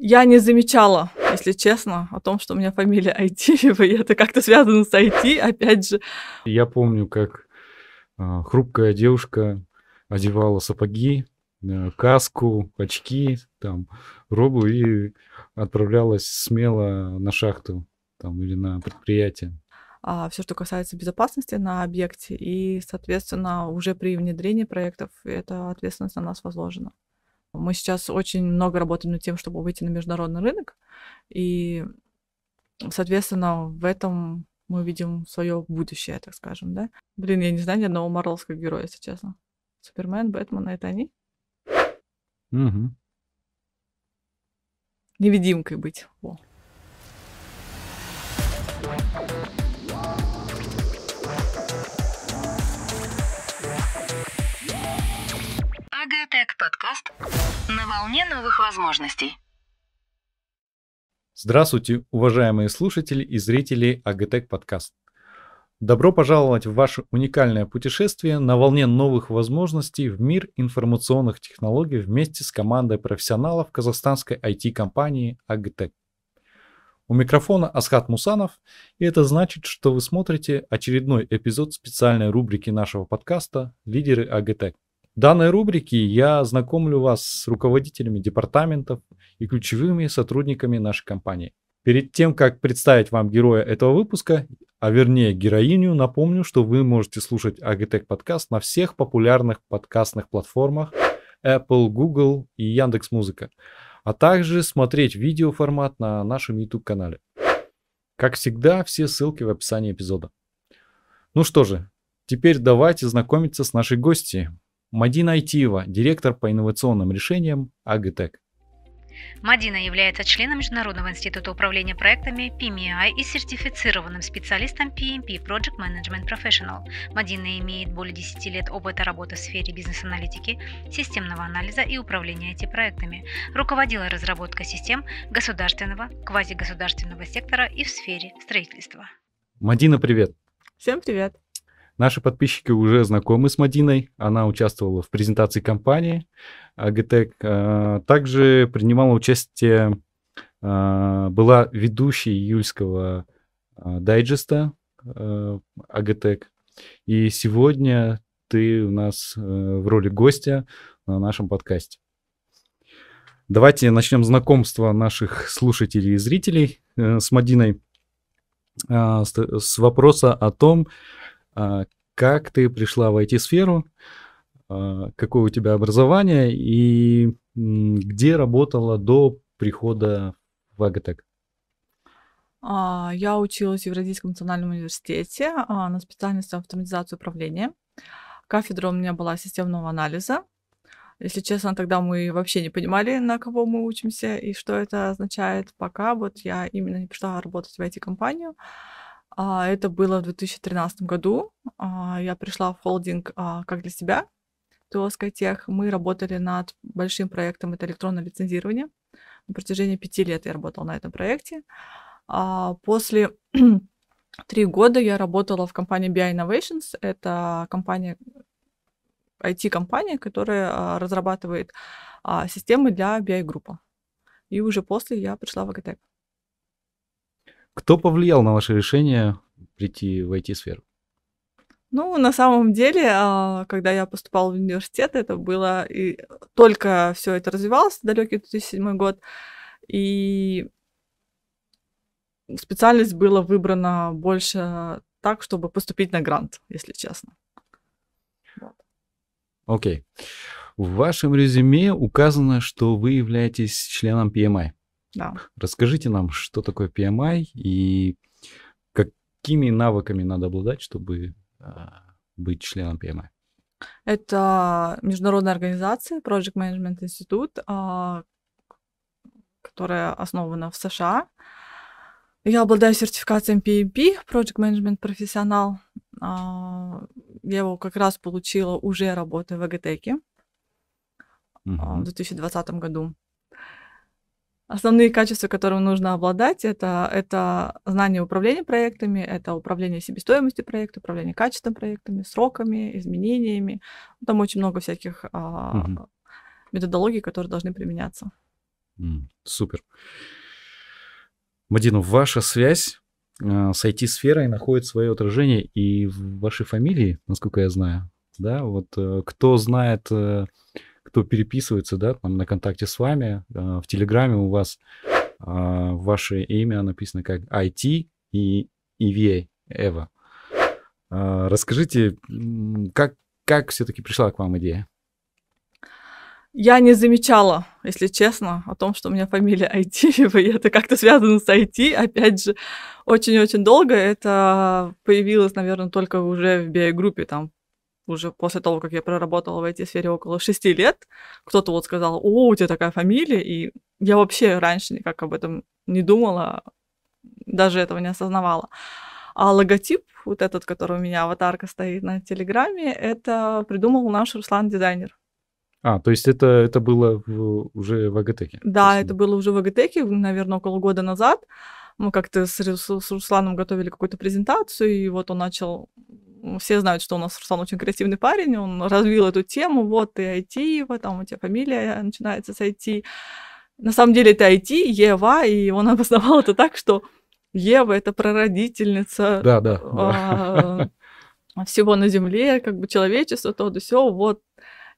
Я не замечала, если честно, о том, что у меня фамилия Айтиева, и это как-то связано с IT, опять же. Я помню, как а, хрупкая девушка одевала сапоги, э, каску, очки, там, робу и отправлялась смело на шахту там, или на предприятие. А, все, что касается безопасности на объекте, и, соответственно, уже при внедрении проектов эта ответственность на нас возложена. Мы сейчас очень много работаем над тем, чтобы выйти на международный рынок, и, соответственно, в этом мы видим свое будущее, так скажем, да. Блин, я не знаю ни одного марвелского героя, если честно. Супермен, Бэтмен, а это они? Угу. Невидимкой быть. Во. Радио Подкаст на волне новых возможностей. Здравствуйте, уважаемые слушатели и зрители АГТЕК Подкаст. Добро пожаловать в ваше уникальное путешествие на волне новых возможностей в мир информационных технологий вместе с командой профессионалов казахстанской IT-компании АГТЕК. У микрофона Асхат Мусанов, и это значит, что вы смотрите очередной эпизод специальной рубрики нашего подкаста «Лидеры АГТЕК» данной рубрике я знакомлю вас с руководителями департаментов и ключевыми сотрудниками нашей компании. Перед тем, как представить вам героя этого выпуска, а вернее героиню, напомню, что вы можете слушать Агитек подкаст на всех популярных подкастных платформах Apple, Google и Яндекс Музыка, а также смотреть видеоформат на нашем YouTube канале. Как всегда, все ссылки в описании эпизода. Ну что же, теперь давайте знакомиться с нашей гостьей. Мадина Айтиева, директор по инновационным решениям Агитек. Мадина является членом Международного института управления проектами PMI и сертифицированным специалистом PMP Project Management Professional. Мадина имеет более 10 лет опыта работы в сфере бизнес-аналитики, системного анализа и управления эти проектами Руководила разработкой систем государственного, квазигосударственного сектора и в сфере строительства. Мадина, привет! Всем привет! Наши подписчики уже знакомы с Мадиной. Она участвовала в презентации компании АГТЭК. А, также принимала участие, а, была ведущей июльского а, дайджеста АГТЭК. И сегодня ты у нас в роли гостя на нашем подкасте. Давайте начнем знакомство наших слушателей и зрителей э, с Мадиной с вопроса о том, а, как ты пришла в IT-сферу, а, какое у тебя образование и где работала до прихода в Агатек? А, я училась в Евразийском национальном университете на специальности автоматизации управления. Кафедра у меня была системного анализа. Если честно, тогда мы вообще не понимали, на кого мы учимся и что это означает. Пока вот я именно не пришла работать в IT-компанию. А, это было в 2013 году. А, я пришла в холдинг а, как для себя, ТО Skytech. Мы работали над большим проектом, это электронное лицензирование. На протяжении пяти лет я работала на этом проекте. После три года я работала в компании BI Innovations. Это компания, IT-компания, которая разрабатывает системы для BI-группы. И уже после я пришла в Агатек. Кто повлиял на ваше решение прийти в IT-сферу? Ну, на самом деле, а, когда я поступала в университет, это было и только все это развивалось, далекий 2007 год, и специальность была выбрана больше так, чтобы поступить на грант, если честно. Окей. Okay. В вашем резюме указано, что вы являетесь членом PMI. Да. Расскажите нам, что такое PMI и какими навыками надо обладать, чтобы а, быть членом PMI? Это международная организация, Project Management Institute, а, которая основана в США. Я обладаю сертификацией PMP, Project Management Professional. А, я его как раз получила уже работая в Агатеке uh-huh. в 2020 году. Основные качества, которым нужно обладать, это, это знание управления проектами, это управление себестоимостью проекта, управление качеством проектами, сроками, изменениями. Ну, там очень много всяких угу. методологий, которые должны применяться. супер. Мадина, ваша связь а, с IT-сферой находит свое отражение и в вашей фамилии, насколько я знаю. Да, вот э, кто знает э, кто переписывается, да, там на контакте с вами, а, в Телеграме у вас а, ваше имя написано как IT и EVA, Эва. А, расскажите, как, как все-таки пришла к вам идея? Я не замечала, если честно, о том, что у меня фамилия IT и это как-то связано с IT. Опять же, очень-очень долго это появилось, наверное, только уже в BI-группе, там, уже после того, как я проработала в этой сфере около шести лет, кто-то вот сказал, о, у тебя такая фамилия, и я вообще раньше никак об этом не думала, даже этого не осознавала. А логотип, вот этот, который у меня аватарка стоит на Телеграме, это придумал наш Руслан-дизайнер. А, то есть это, это было в, уже в Агатеке? Да, есть... это было уже в Агатеке, наверное, около года назад. Мы как-то с, с Русланом готовили какую-то презентацию, и вот он начал все знают, что у нас Руслан очень креативный парень, он развил эту тему, вот ты IT, там у тебя фамилия начинается с IT. На самом деле это IT, Ева, и он обосновал это так, что Ева — это прародительница да, да, а, да. всего на Земле, как бы человечество, то да все, вот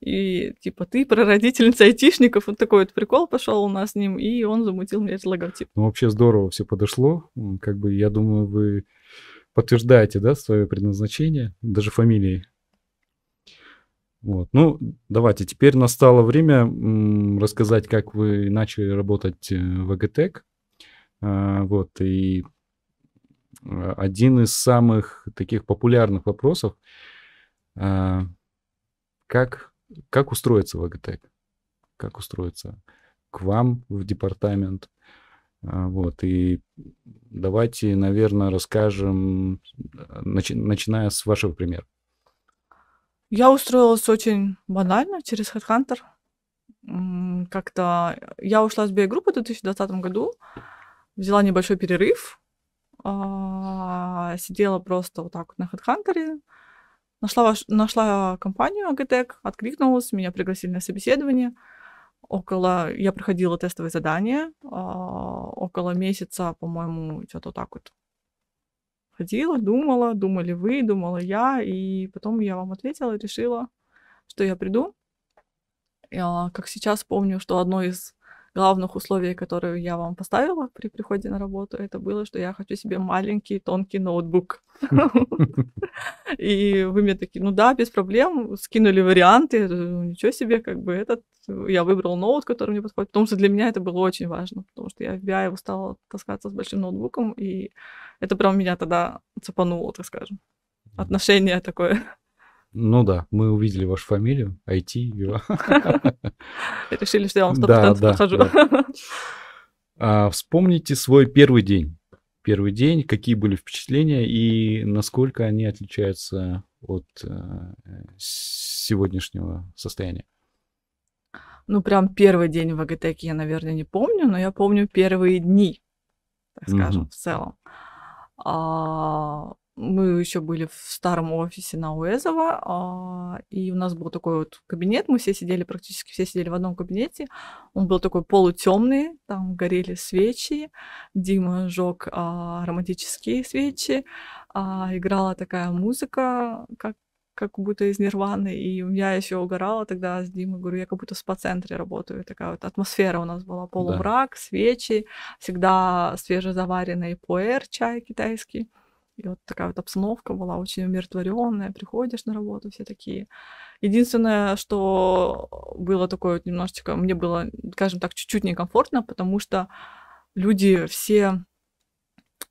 и типа ты прародительница айтишников, вот такой вот прикол пошел у нас с ним, и он замутил мне этот логотип. Ну, вообще здорово все подошло, как бы я думаю, вы подтверждаете, да, свое предназначение, даже фамилией. Вот. Ну, давайте, теперь настало время рассказать, как вы начали работать э, в АГТЭК. А, вот, и а, один из самых таких популярных вопросов, а, как, как устроиться в АГТЭК? Как устроиться к вам в департамент? А, вот, и давайте, наверное, расскажем, а, начи- начиная с вашего примера. Я устроилась очень банально через Headhunter. Как-то я ушла с BA-группы в 2020 году, взяла небольшой перерыв, а, сидела просто вот так вот на Headhunter, нашла, нашла компанию Agatec, откликнулась, меня пригласили на собеседование – около, я проходила тестовые задания, а, около месяца, по-моему, что-то так вот ходила, думала, думали вы, думала я, и потом я вам ответила, решила, что я приду. Я, а, как сейчас помню, что одно из главных условий, которые я вам поставила при приходе на работу, это было, что я хочу себе маленький тонкий ноутбук. И вы мне такие, ну да, без проблем, скинули варианты, ничего себе, как бы этот, я выбрал ноут, который мне подходит, потому что для меня это было очень важно, потому что я в BI устала таскаться с большим ноутбуком, и это прям меня тогда цепануло, так скажем. Отношение такое ну да, мы увидели вашу фамилию, IT. Решили, что я вам 100% подхожу. А, вспомните свой первый день. Первый день, какие были впечатления и насколько они отличаются от э, сегодняшнего состояния? Ну, прям первый день в Агатеке я, наверное, не помню, но я помню первые дни, так скажем, в целом. А, мы еще были в старом офисе на Уэзова, и у нас был такой вот кабинет, мы все сидели, практически все сидели в одном кабинете, он был такой полутемный, там горели свечи, Дима жег а, романтические свечи, а, играла такая музыка, как как будто из Нирваны, и я еще угорала тогда с Димой, говорю, я как будто в спа-центре работаю, такая вот атмосфера у нас была, полумрак, да. свечи, всегда свежезаваренный пуэр, чай китайский, и вот такая вот обстановка была очень умиротворенная. Приходишь на работу, все такие. Единственное, что было такое вот немножечко, мне было, скажем так, чуть-чуть некомфортно, потому что люди все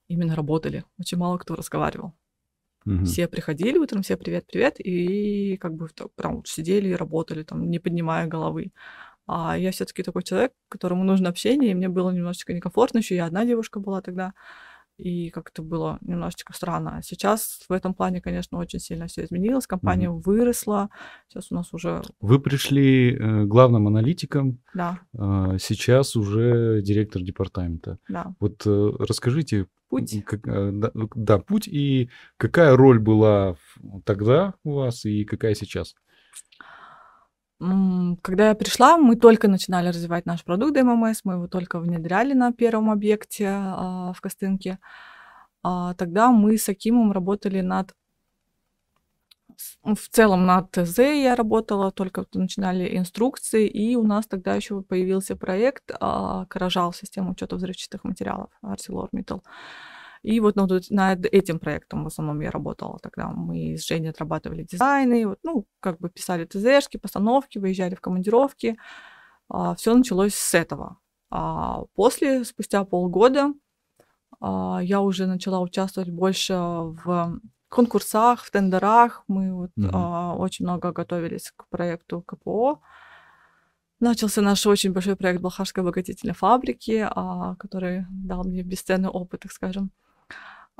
именно работали. Очень мало кто разговаривал. Угу. Все приходили утром, все привет, привет, и как бы прям вот сидели и работали, там, не поднимая головы. А я все-таки такой человек, которому нужно общение, и мне было немножечко некомфортно, еще я одна девушка была тогда и как-то было немножечко странно. А сейчас в этом плане, конечно, очень сильно все изменилось, компания угу. выросла, сейчас у нас уже... Вы пришли э, главным аналитиком, да. Э, сейчас уже директор департамента. Да. Вот э, расскажите... Путь. Как, э, да, э, да, путь и какая роль была тогда у вас и какая сейчас? Когда я пришла, мы только начинали развивать наш продукт ММС, мы его только внедряли на первом объекте а, в Костынке. А, тогда мы с Акимом работали над... Ну, в целом над ТЗ я работала, только начинали инструкции, и у нас тогда еще появился проект а, «Каражал. Система учета взрывчатых материалов» Арселор Металл и вот над, ну, над этим проектом в основном я работала тогда. Мы с Женей отрабатывали дизайны, вот, ну, как бы писали ТЗшки, постановки, выезжали в командировки. А, все началось с этого. А после, спустя полгода, а, я уже начала участвовать больше в конкурсах, в тендерах. Мы вот, mm-hmm. а, очень много готовились к проекту КПО. Начался наш очень большой проект Балхашской обогатительной фабрики, а, который дал мне бесценный опыт, так скажем.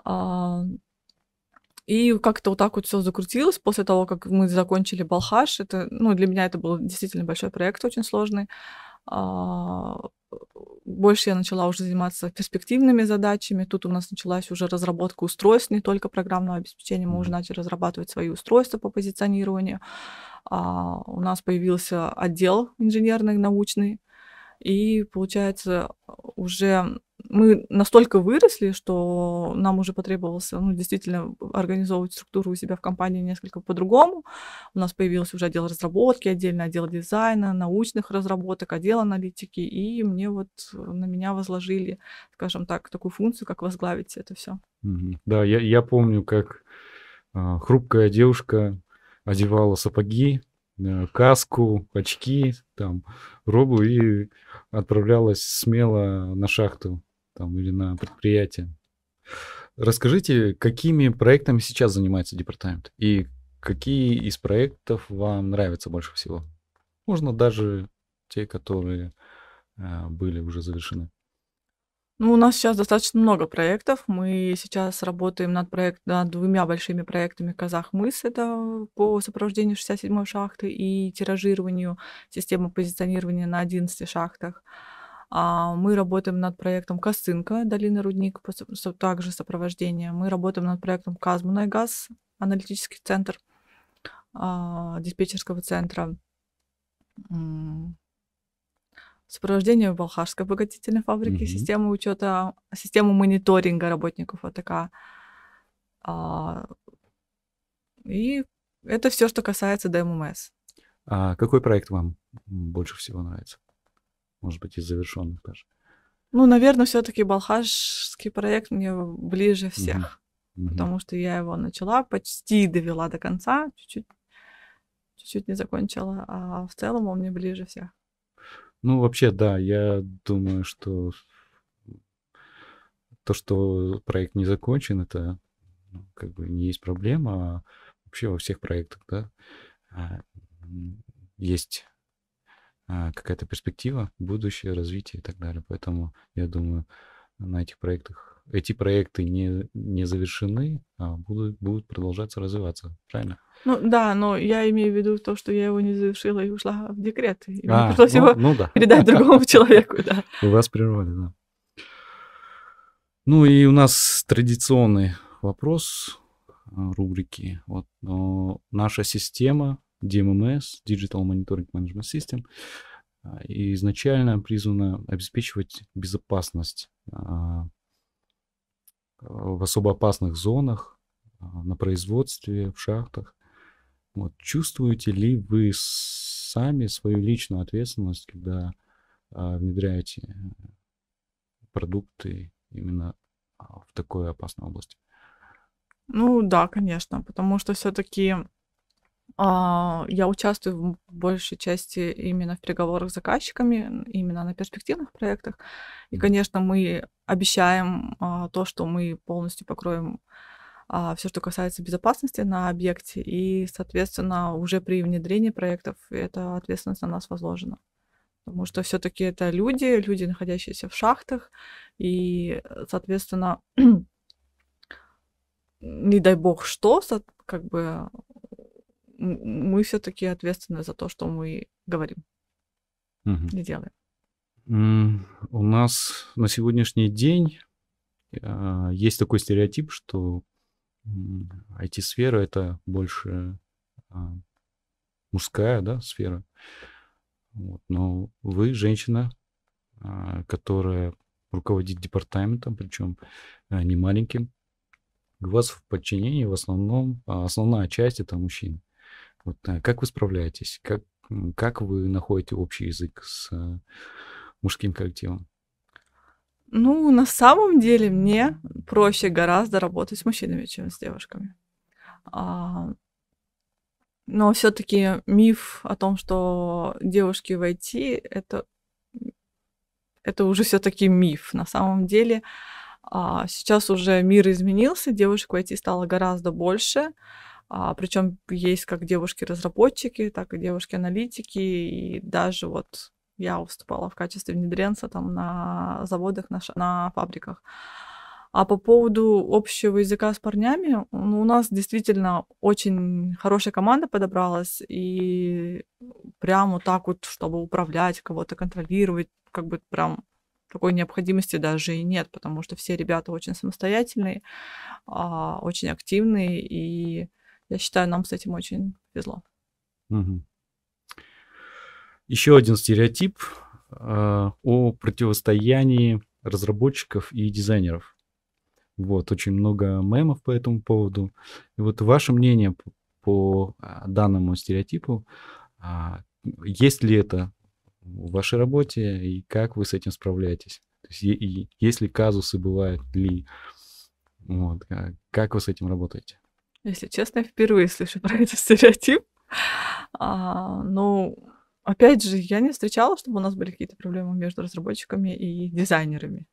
А, и как-то вот так вот все закрутилось после того, как мы закончили Балхаш. Это, ну, для меня это был действительно большой проект, очень сложный. А, больше я начала уже заниматься перспективными задачами. Тут у нас началась уже разработка устройств, не только программного обеспечения. Мы уже начали разрабатывать свои устройства по позиционированию. А, у нас появился отдел инженерный, научный. И, получается, уже мы настолько выросли, что нам уже потребовался, ну, действительно, организовывать структуру у себя в компании несколько по-другому. У нас появился уже отдел разработки, отдельно отдел дизайна, научных разработок, отдел аналитики, и мне вот э, на меня возложили, скажем так, такую функцию, как возглавить это все. Да, я, я помню, как а, хрупкая девушка одевала сапоги, э, каску, очки, там, робу и отправлялась смело на шахту там, или на предприятие. Расскажите, какими проектами сейчас занимается департамент и какие из проектов вам нравятся больше всего? Можно даже те, которые а, были уже завершены. Ну, у нас сейчас достаточно много проектов. Мы сейчас работаем над, проект, над двумя большими проектами «Казахмыс». Это по сопровождению 67-й шахты и тиражированию системы позиционирования на 11 шахтах. А, мы работаем над проектом Косынка, долина рудник, также сопровождение. Мы работаем над проектом Казмунай газ, аналитический центр а, диспетчерского центра сопровождение Балхарской обогатительной фабрики, mm-hmm. учета, систему мониторинга работников АТК. А, и это все, что касается ДММС. А какой проект вам больше всего нравится? может быть, и завершенных даже? Ну, наверное, все-таки Балхашский проект мне ближе всех, mm потому что я его начала, почти довела до конца, чуть-чуть, чуть-чуть не закончила, а в целом он мне ближе всех. Ну, вообще, да, я думаю, что то, что проект не закончен, это ну, как бы не есть проблема, а вообще во всех проектах, да, а, есть а, какая-то перспектива, будущее, развитие и так далее. Поэтому, я думаю, на этих проектах эти проекты не, не завершены, а будут, будут продолжаться развиваться, правильно? Ну да, но я имею в виду то, что я его не завершила и ушла в декрет. И а, мне пришлось ну, его ну, да. передать другому человеку, да. У вас прервали, да. Ну и у нас традиционный вопрос а, рубрики. Вот, наша система DMMS, Digital Monitoring Management System, а, и изначально призвана обеспечивать безопасность а, а, в особо опасных зонах, на производстве, в шахтах. Вот. Чувствуете ли вы сами свою личную ответственность, когда внедряете продукты именно в такой опасной области? Ну да, конечно, потому что все-таки а, я участвую в большей части именно в переговорах с заказчиками, именно на перспективных проектах. И, конечно, мы обещаем а, то, что мы полностью покроем а, все, что касается безопасности на объекте, и, соответственно, уже при внедрении проектов эта ответственность на нас возложена. Потому что все-таки это люди, люди, находящиеся в шахтах, и, э, соответственно, не дай бог что, как бы мы все-таки ответственны за то, что мы говорим угу. и делаем. У нас на сегодняшний день а, есть такой стереотип, что IT-сфера это больше а, мужская да, сфера. Вот. Но вы женщина, а, которая руководит департаментом, причем не маленьким. У вас в подчинении в основном основная часть это мужчины. Вот, э, как вы справляетесь? Как, как вы находите общий язык с э, мужским коллективом? Ну, на самом деле мне проще гораздо работать с мужчинами, чем с девушками. А, но все-таки миф о том, что девушки в IT, это, это уже все-таки миф. На самом деле а, сейчас уже мир изменился, девушек в IT стало гораздо больше. А, причем есть как девушки-разработчики, так и девушки-аналитики, и даже вот я выступала в качестве внедренца там на заводах, на, на фабриках. А по поводу общего языка с парнями, ну, у нас действительно очень хорошая команда подобралась, и прямо вот так вот, чтобы управлять, кого-то контролировать, как бы прям такой необходимости даже и нет, потому что все ребята очень самостоятельные, а, очень активные, и я считаю, нам с этим очень повезло. Угу. Еще один стереотип э, о противостоянии разработчиков и дизайнеров. Вот, очень много мемов по этому поводу. И вот ваше мнение по, по а, данному стереотипу, э, есть ли это в вашей работе и как вы с этим справляетесь? То есть, и, и, есть ли казусы, бывают ли? Вот, а, как вы с этим работаете? Если честно, я впервые слышу про этот стереотип. А, ну, опять же, я не встречала, чтобы у нас были какие-то проблемы между разработчиками и дизайнерами.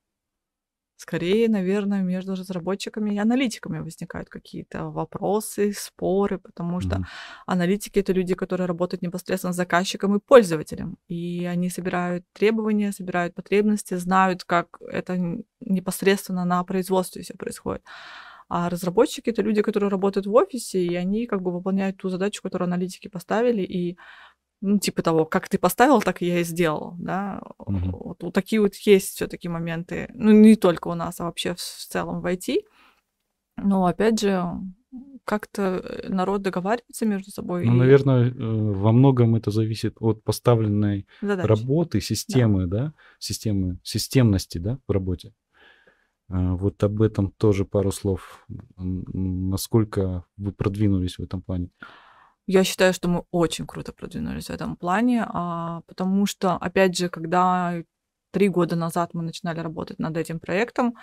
Скорее, наверное, между разработчиками и аналитиками возникают какие-то вопросы, споры, потому что mm-hmm. аналитики это люди, которые работают непосредственно с заказчиком и пользователем. И они собирают требования, собирают потребности, знают, как это непосредственно на производстве все происходит. А разработчики — это люди, которые работают в офисе, и они как бы выполняют ту задачу, которую аналитики поставили, и ну, типа того, как ты поставил, так я и сделал, да. mm Вот, вот такие вот есть все-таки моменты, ну, не только у нас, а вообще в, в целом в IT. Но, опять же, как-то э, народ договаривается между собой. Ну, и... наверное, э, во многом это зависит от поставленной Задачи. работы, системы, да. да, системы, системности, да, в работе. А, вот об этом тоже пару слов. Насколько вы продвинулись в этом плане? Я считаю, что мы очень круто продвинулись в этом плане, а, потому что, опять же, когда три года назад мы начинали работать над этим проектом,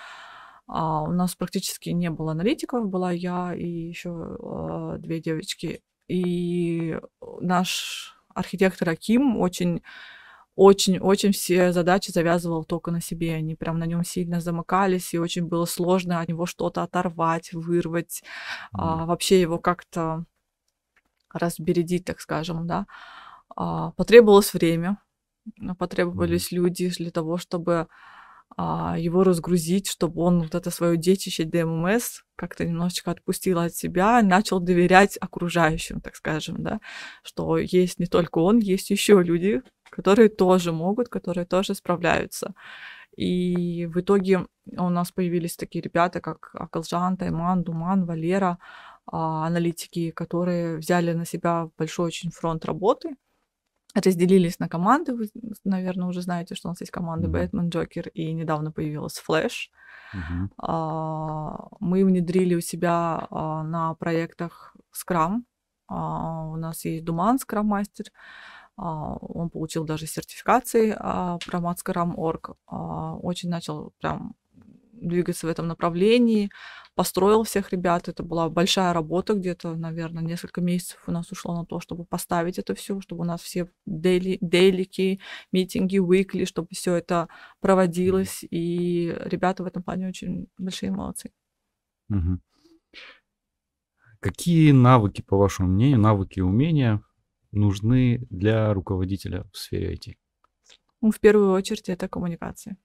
а, у нас практически не было аналитиков, была я и еще две девочки. И наш архитектор Аким очень очень-очень все задачи завязывал только на себе. Они прям на нем сильно замыкались, и очень было сложно от него что-то оторвать, вырвать, mm. а, вообще его как-то разбередить, так скажем, да. А, потребовалось время, потребовались mm. люди для того, чтобы а, его разгрузить, чтобы он вот это свое детище ДММС как-то немножечко отпустил от себя, начал доверять окружающим, так скажем, да, что есть не только он, есть еще люди, которые тоже могут, которые тоже справляются. И в итоге у нас появились такие ребята, как Акалжан, Тайман, Думан, Валера, а, аналитики, которые взяли на себя большой очень фронт работы, разделились на команды. Вы, наверное, уже знаете, что у нас есть команды Бэтмен, Джокер и недавно появилась Флэш. А, мы внедрили у себя а, на проектах Scrum. А, у нас есть Думан, Scrum-мастер. Он получил даже сертификации про Scrum.org. Очень начал прям двигаться в этом направлении, построил всех ребят. Это была большая работа, где-то, наверное, несколько месяцев у нас ушло на то, чтобы поставить это все, чтобы у нас все дейли, дейлики, митинги, выкли, чтобы все это проводилось. И ребята в этом плане очень большие молодцы. Угу. Какие навыки, по вашему мнению, навыки и умения нужны для руководителя в сфере IT? Ну, в первую очередь это коммуникации.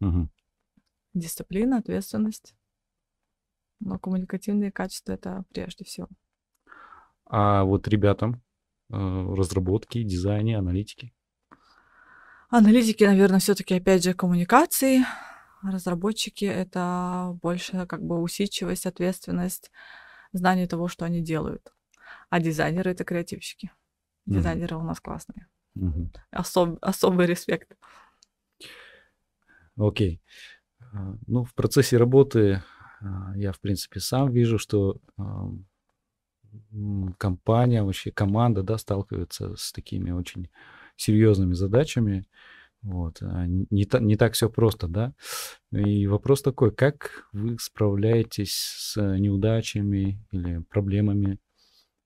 Угу дисциплина, ответственность. Но коммуникативные качества это прежде всего. А вот ребятам э, разработки, дизайне, аналитики? Аналитики, наверное, все-таки опять же коммуникации. Разработчики это больше как бы усидчивость, ответственность, знание того, что они делают. А дизайнеры это креативщики. Дизайнеры mm-hmm. у нас классные. Mm-hmm. Особ- особый респект. Окей. Okay. А, ну, в процессе работы а, я, в принципе, сам вижу, что компания, вообще команда, да, сталкивается с такими очень серьезными задачами. Вот. А, не, не так все просто, да? И вопрос такой, как вы справляетесь с неудачами или проблемами?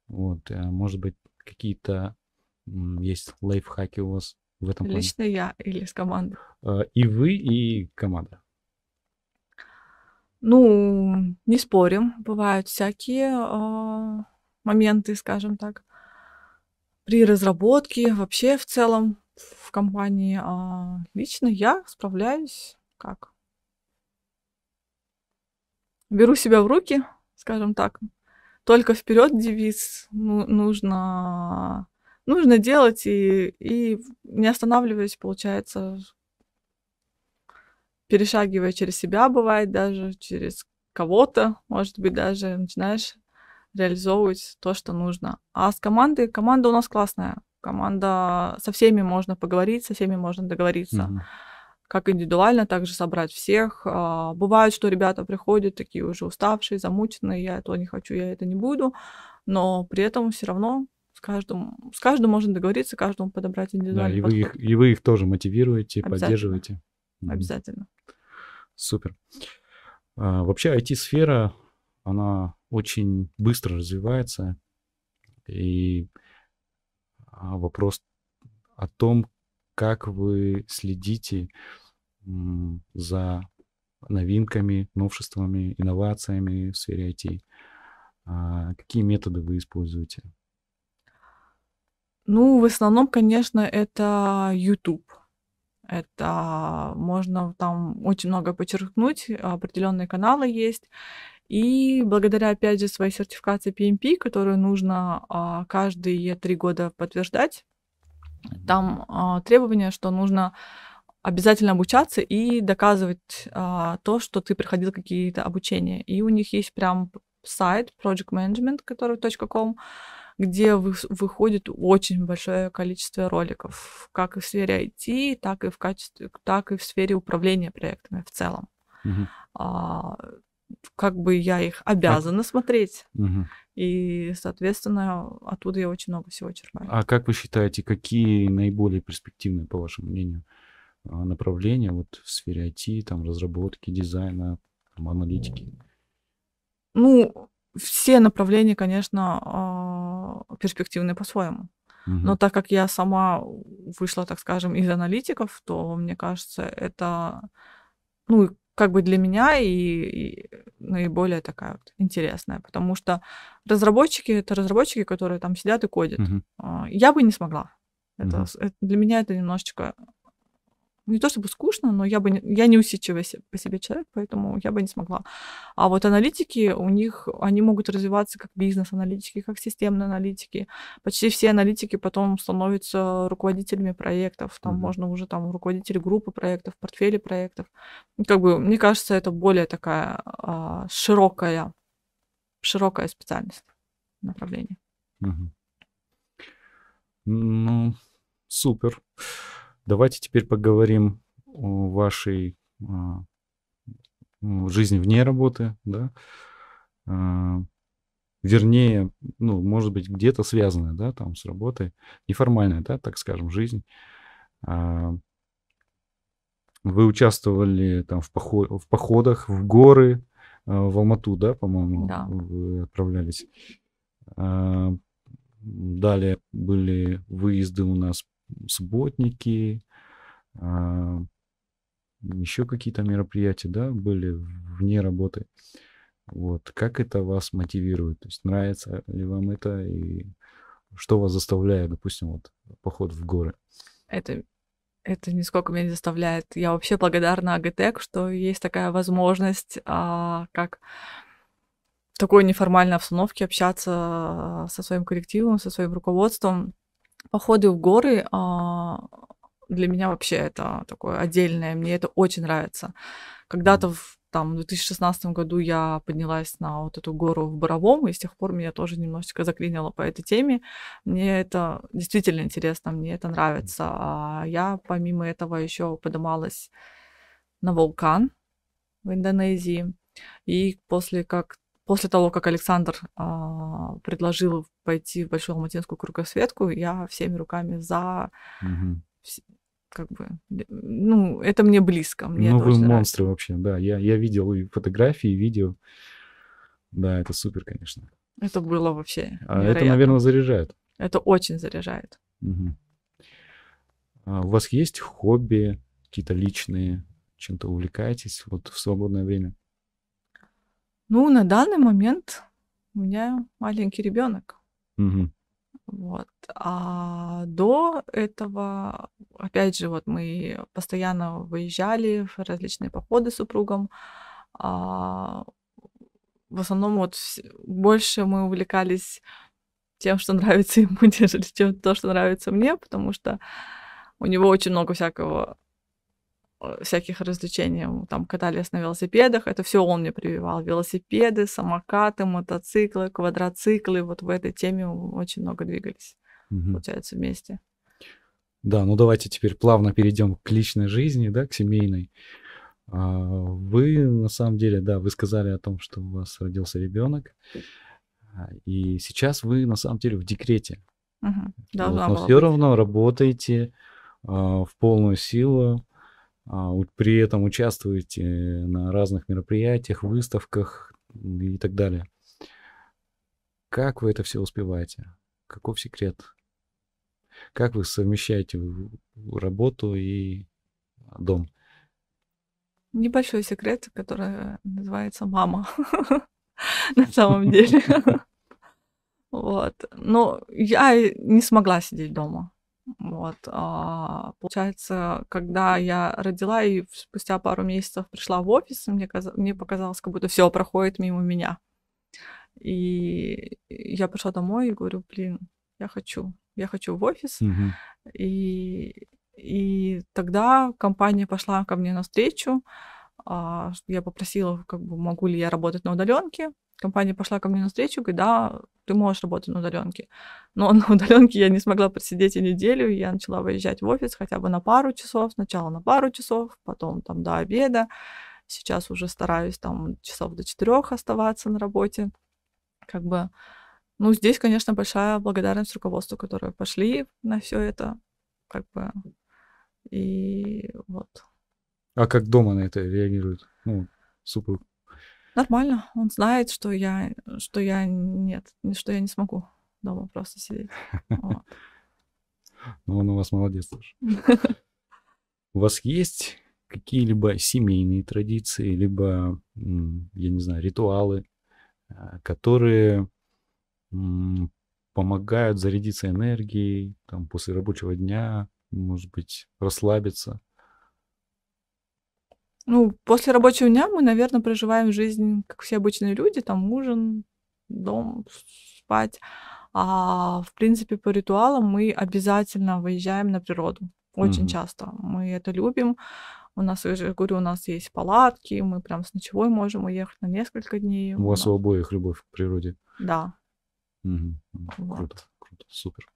Вот. Может быть, какие-то есть лайфхаки у вас в этом Лично плане? Лично я или с командой? И вы, и команда. Ну, не спорим, бывают всякие э, моменты, скажем так. При разработке вообще в целом в компании э, лично я справляюсь как? Беру себя в руки, скажем так. Только вперед девиз ну, нужно нужно делать и, и не останавливаясь, получается, перешагивая через себя, бывает даже через кого-то, может быть, даже начинаешь реализовывать то, что нужно. А с командой, команда у нас классная. Команда, со всеми можно поговорить, со всеми можно договориться. Mm-hmm. Как индивидуально, так же собрать всех. А, бывает, что ребята приходят такие уже уставшие, замученные, я этого не хочу, я это не буду. Но при этом все равно с каждым, с каждым можно договориться, каждому подобрать индивидуально да, и Вы их, и вы их тоже мотивируете, поддерживаете mm-hmm. обязательно. Супер. А, вообще IT-сфера, она очень быстро развивается. И а, вопрос о том, как вы следите за новинками, новшествами, инновациями в сфере IT. А какие методы вы используете? Ну, в основном, конечно, это YouTube. Это можно там очень много подчеркнуть, определенные каналы есть. И благодаря, опять же, своей сертификации PMP, которую нужно а, каждые три года подтверждать, там а, требование, что нужно обязательно обучаться и доказывать а, то, что ты проходил какие-то обучения. И у них есть прям сайт projectmanagement.com, где вы, выходит очень большое количество роликов, как и в сфере IT, так и в качестве, так и в сфере управления проектами в целом. Угу. А, как бы я их обязана а... смотреть. Угу. И, соответственно, оттуда я очень много всего черпаю. А как вы считаете, какие наиболее перспективные, по вашему мнению, а, направления вот в сфере IT, там, разработки, дизайна, там, аналитики? Ну, все направления, конечно, а, а, перспективны по-своему. Угу. Но так как я сама вышла, так скажем, из аналитиков, то мне кажется, это, ну, как бы для меня и, и наиболее такая вот интересная, потому что разработчики это разработчики, которые там сидят и кодят. Угу. Я бы не смогла. Это, угу. это для меня это немножечко не то чтобы скучно, но я бы не, я не усидчивый по себе человек, поэтому я бы не смогла. А вот аналитики, у них, они могут развиваться как бизнес-аналитики, как системные аналитики. Почти все аналитики потом становятся руководителями проектов, там mm-hmm. можно уже там руководители группы проектов, портфели проектов. Как бы, мне кажется, это более такая а, широкая, широкая специальность, направление. Mm-hmm. Ну, супер. Давайте теперь поговорим о вашей а, жизни вне работы, да, а, вернее, ну, может быть, где-то связанная, да, там с работой, неформальная, да, так скажем, жизнь. А, вы участвовали там в, поход, в походах в горы, в Алмату, да, по-моему, да. вы отправлялись. Далее были выезды у нас субботники, а, еще какие-то мероприятия, да, были вне работы. Вот, как это вас мотивирует? То есть нравится ли вам это и что вас заставляет, допустим, вот поход в горы? Это это нисколько меня не заставляет. Я вообще благодарна АГТЭК, что есть такая возможность, а, как в такой неформальной обстановке общаться а, со своим коллективом, со своим руководством походы в горы а, для меня вообще это такое отдельное, мне это очень нравится. Когда-то в там, в 2016 году я поднялась на вот эту гору в Боровом, и с тех пор меня тоже немножечко заклинило по этой теме. Мне это действительно интересно, мне это нравится. А я помимо этого еще поднималась на вулкан в Индонезии. И после как после того, как Александр а, предложил пойти в Большую Алматинскую кругосветку, я всеми руками за... Угу. Как бы, ну, это мне близко. Мне ну, вы монстры нравится. вообще, да. Я, я видел и фотографии, и видео. Да, это супер, конечно. Это было вообще а Это, наверное, заряжает. Это очень заряжает. Угу. А у вас есть хобби какие-то личные? Чем-то увлекаетесь вот в свободное время? Ну, на данный момент у меня маленький ребенок. Угу. Вот. А до этого, опять же, вот мы постоянно выезжали в различные походы с супругом. А, в основном вот больше мы увлекались тем, что нравится ему, чем то, что нравится мне, потому что у него очень много всякого Э, всяких развлечений. Там катались на велосипедах, это все он мне прививал. Велосипеды, самокаты, мотоциклы, квадроциклы. Вот в этой теме очень много двигались, угу. получается, вместе. Да, ну давайте теперь плавно перейдем к личной жизни, да, к семейной. А, вы, на самом деле, да, вы сказали о том, что у вас родился ребенок. А, и сейчас вы, на самом деле, в декрете. Угу. Должна вот, но все быть. равно работаете а, в полную силу а, при этом участвуете на разных мероприятиях, выставках и так далее. Как вы это все успеваете? Каков секрет? Как вы совмещаете работу и дом? Небольшой секрет, который называется мама. На самом деле. Вот. Но ну, я не смогла сидеть дома. Вот. А, получается, когда я родила и спустя пару месяцев пришла в офис, мне, каз... мне показалось, как будто все проходит мимо меня. И я пришла домой и говорю, блин, я хочу, я хочу в офис. Угу. И, и тогда компания пошла ко мне навстречу. А, я попросила, как бы, могу ли я работать на удаленке компания пошла ко мне на встречу говорит, да, ты можешь работать на удаленке. Но на удаленке я не смогла просидеть и неделю, и я начала выезжать в офис хотя бы на пару часов, сначала на пару часов, потом там до обеда. Сейчас уже стараюсь там часов до четырех оставаться на работе. Как бы, ну, здесь, конечно, большая благодарность руководству, которые пошли на все это, как бы, и вот. А как дома на это реагируют? Ну, супруг? Нормально, он знает, что я, что я нет, что я не смогу дома просто сидеть. Ну, он у вас молодец тоже. У вас есть какие-либо семейные традиции, либо, я не знаю, ритуалы, а, которые помогают зарядиться энергией там, после рабочего дня, может быть, расслабиться? Ну, после рабочего дня мы, наверное, проживаем жизнь, как все обычные люди, там ужин, дом, спать. А в принципе, по ритуалам мы обязательно выезжаем на природу. Очень mm-hmm. часто. Мы это любим. У нас, я же говорю, у нас есть палатки, мы прям с ночевой можем уехать на несколько дней. У, у вас у обоих любовь к природе. Да. Угу. Вот. Круто, круто, супер.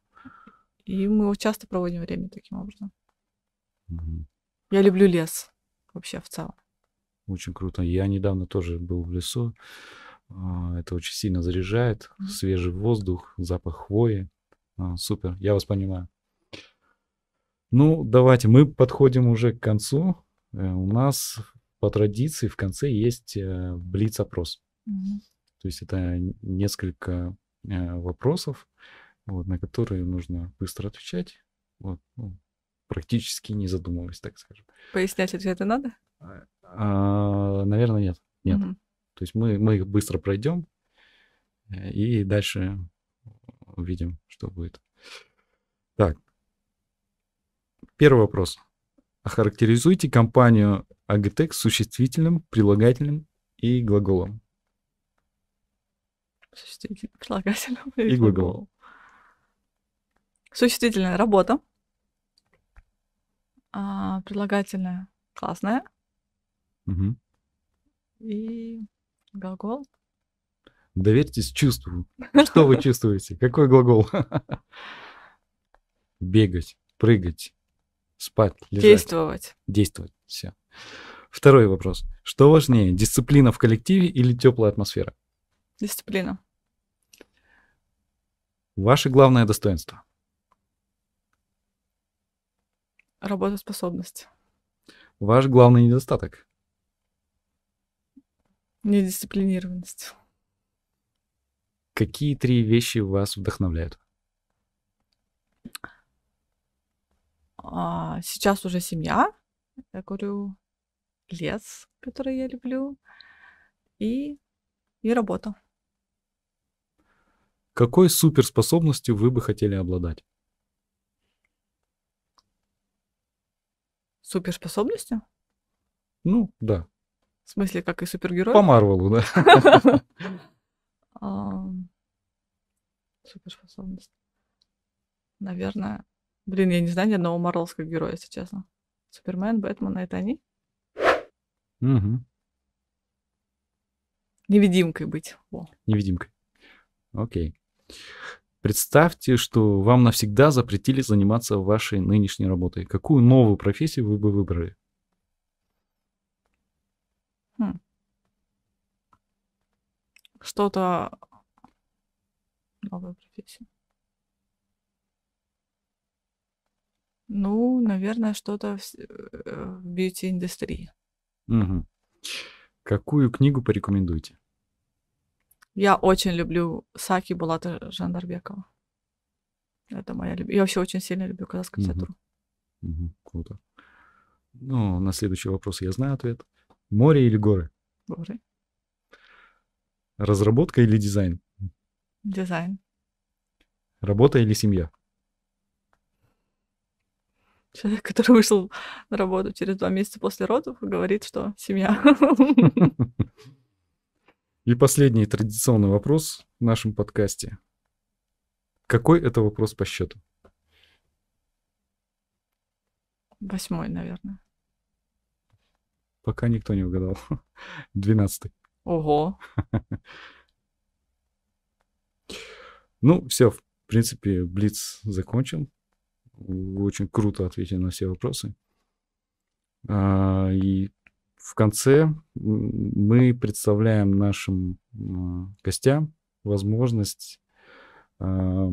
И мы часто проводим время таким образом. Угу. Я люблю лес вообще в целом. Очень круто. Я недавно тоже был в лесу. А, это очень сильно заряжает. Mm-hmm. Свежий воздух, запах хвои. А, супер, я вас понимаю. Ну, давайте, мы подходим уже к концу. Э, у нас по традиции в конце есть э, блиц-опрос. Mm-hmm. То есть это несколько э, вопросов, вот, на которые нужно быстро отвечать. Вот, ну, практически не задумываясь, так скажем. Пояснять ответы надо? А, а, наверное, нет. Нет. Угу. То есть мы, мы их быстро пройдем э, и дальше увидим, что будет. Так. Первый вопрос. Охарактеризуйте компанию Agtech существительным, прилагательным и глаголом. Существительным, прилагательным и, и глаголом. глаголом. Существительное – работа а, прилагательное классное. Угу. И глагол. Доверьтесь чувству. Что вы чувствуете? Какой глагол? Бегать, прыгать, спать, лежать. Действовать. Действовать. Все. Второй вопрос. Что важнее, дисциплина в коллективе или теплая атмосфера? Дисциплина. Ваше главное достоинство. Работоспособность. Ваш главный недостаток? Недисциплинированность. Какие три вещи вас вдохновляют? А, сейчас уже семья. Я говорю, лес, который я люблю, и, и работа. Какой суперспособностью вы бы хотели обладать? Суперспособностью? Ну, да. В смысле, как и супергерой? По Марвелу, да. А, суперспособность. Наверное. Блин, я не знаю ни одного марвелского героя, если честно. Супермен, Бэтмен, а это они? Угу. Невидимкой быть. Невидимкой. Окей. Представьте, что вам навсегда запретили заниматься вашей нынешней работой. Какую новую профессию вы бы выбрали? Хм. Что-то новая профессия. Ну, наверное, что-то в, э, в бьюти-индустрии. Угу. Какую книгу порекомендуете? Я очень люблю Саки Булата Жандарбекова. Это моя любовь. Я вообще очень сильно люблю казахскую литературу. Угу. Угу. Круто. Ну, на следующий вопрос я знаю ответ. Море или горы? Горы. Разработка или дизайн? Дизайн. Работа или семья? Человек, который вышел на работу через два месяца после родов, говорит, что семья. И последний традиционный вопрос в нашем подкасте. Какой это вопрос по счету? Восьмой, наверное. Пока никто не угадал. Двенадцатый. Ого. Ну, все, в принципе, блиц закончен. очень круто ответили на все вопросы. А, и в конце мы представляем нашим а, гостям возможность а,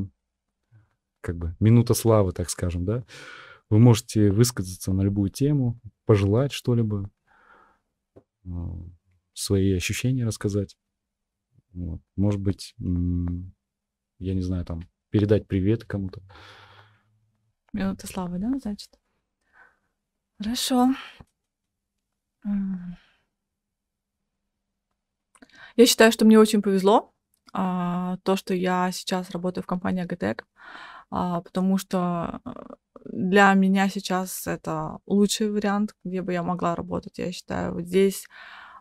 как бы минута славы, так скажем, да. Вы можете высказаться на любую тему, пожелать что-либо, а, свои ощущения рассказать. Вот. Может быть, я не знаю, там, передать привет кому-то. Минута славы, да, значит? Хорошо. Я считаю, что мне очень повезло, а, то, что я сейчас работаю в компании Агатек, а, потому что э, для меня сейчас это лучший вариант, где бы я могла работать, я считаю. Вот здесь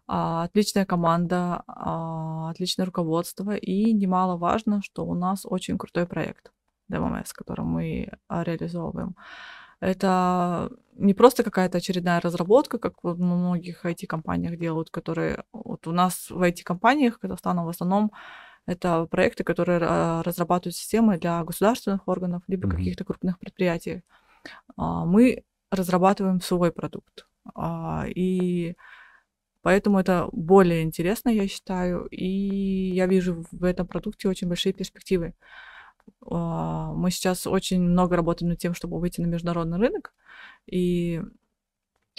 а, отличная команда, а, отличное руководство, и немаловажно, что у нас очень крутой проект ДМС, который мы а, реализовываем это не просто какая-то очередная разработка, как в многих IT-компаниях делают, которые вот у нас в IT-компаниях Казахстана в основном это проекты, которые разрабатывают системы для государственных органов либо mm-hmm. каких-то крупных предприятий. А, мы разрабатываем свой продукт. А, и поэтому это более интересно, я считаю, и я вижу в этом продукте очень большие перспективы. А, мы сейчас очень много работаем над тем, чтобы выйти на международный рынок, и,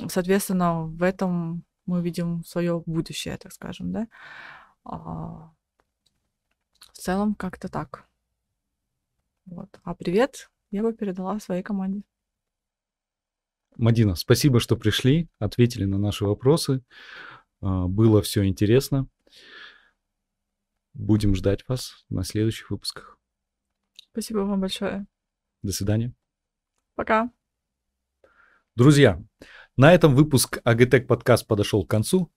соответственно, в этом мы видим свое будущее, так скажем, да. А, в целом как-то так. Вот. А привет я бы передала своей команде. Мадина, спасибо, что пришли, ответили на наши вопросы. А, было все интересно. Будем ждать вас на следующих выпусках. Спасибо вам большое. До свидания. Пока. Друзья, на этом выпуск АГТЭК подкаст подошел к концу.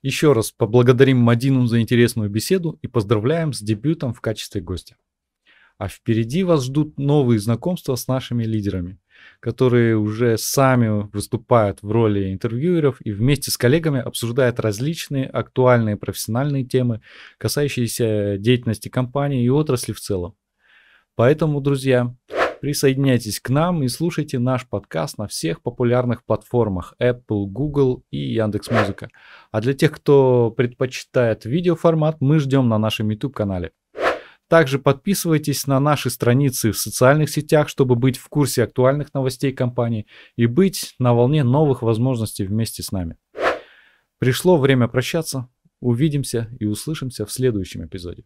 Еще раз поблагодарим Мадину за интересную беседу и поздравляем с дебютом в качестве гостя. А впереди вас ждут новые знакомства с нашими лидерами, которые уже сами выступают в роли интервьюеров и вместе с коллегами обсуждают различные актуальные профессиональные темы, касающиеся деятельности компании и отрасли в целом. Поэтому, друзья, присоединяйтесь к нам и слушайте наш подкаст на всех популярных платформах Apple, Google и Яндекс.Музыка. А для тех, кто предпочитает видеоформат, мы ждем на нашем YouTube-канале. Также подписывайтесь на наши страницы в социальных сетях, чтобы быть в курсе актуальных новостей компании и быть на волне новых возможностей вместе с нами. Пришло время прощаться. Увидимся и услышимся в следующем эпизоде.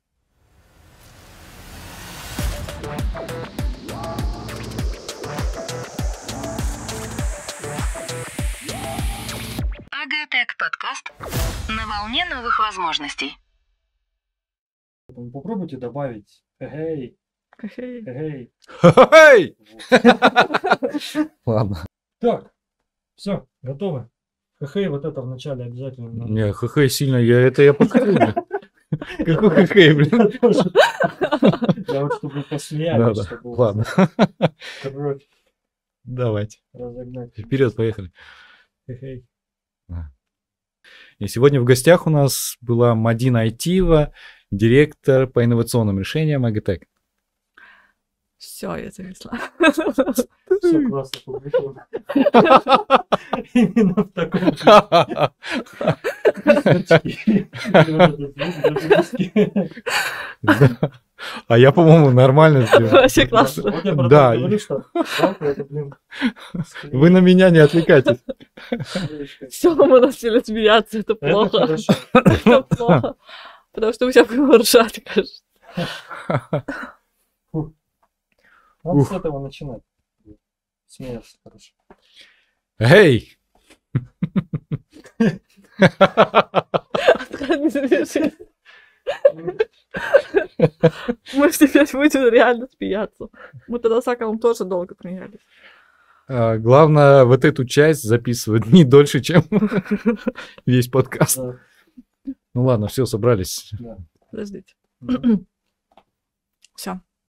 Тек подкаст на волне новых возможностей. Попробуйте добавить эгей. Эгей. Эгей. Ладно. Так, все, готовы. Хэхэй вот это вначале обязательно. надо. Не, хх, сильно, я это я покажу. Какой хх, блин. Я вот чтобы Да, посмеялись, да. чтобы Ладно, давайте. разогнать. Вперед, поехали. Хэхэй. Да. И сегодня в гостях у нас была Мадина Айтива, директор по инновационным решениям Агатек. Все, я зависла. Все классно публиковано. Именно в таком а я, по-моему, нормально сделал. Вообще классно. Да. Вы на меня не отвлекайтесь. Все, мы начали смеяться, это плохо. Это плохо. Потому что у себя ржать, кажется. Надо Ух. с этого начинать. Смеешься, короче. Эй! Мы теперь будем реально смеяться. Мы тогда с Акалом тоже долго смеялись. А, главное, вот эту часть записывать не дольше, чем весь подкаст. Ну ладно, все, собрались. Подождите. Все.